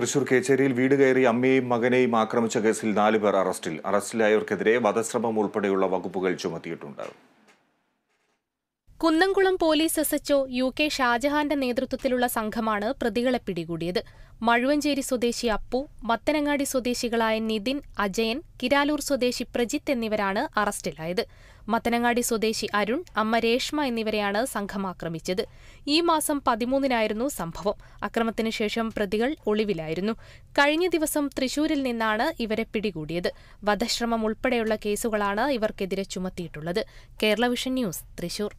തൃശൂർ കേച്ചേരിയിൽ വീട് കയറി അമ്മയെയും മകനെയും ആക്രമിച്ച കേസിൽ നാലുപേർ അറസ്റ്റിൽ അറസ്റ്റിലായവർക്കെതിരെ വധശ്രമം ഉൾപ്പെടെയുള്ള വകുപ്പുകൾ ചുമത്തിയിട്ടുണ്ട് Kunnamkulam police S HO U K ഷാജഹാന്റെ നേതൃത്വത്തിലുള്ള സംഘമാണ് പ്രതികളെ പിടികൂടിയത് മഴുവഞ്ചേരി സ്വദേശി അപ്പു മത്തനങ്ങാടി സ്വദേശികളായ നിതിൻ അജയൻ കിരാലൂർ സ്വദേശി പ്രജിത്ത് എന്നിവരാണ് അറസ്റ്റിലായത് മത്തനങ്ങാടി സ്വദേശി അരുൺ അമ്മ രേഷ്മ എന്നിവരെയാണ് സംഘം ആക്രമിച്ചത് ഈ മാസം പതിമൂന്നിനായിരുന്നു സംഭവം അക്രമത്തിനുശേഷം ശേഷം പ്രതികൾ ഒളിവിലായിരുന്നു കഴിഞ്ഞ ദിവസം തൃശൂരിൽ നിന്നാണ് ഇവരെ പിടികൂടിയത് വധശ്രമം ഉൾപ്പെടെയുള്ള കേസുകളാണ് ഇവർക്കെതിരെ ചുമത്തിയിട്ടുള്ളത് കേരള വിഷൻ ന്യൂസ് തൃശൂർ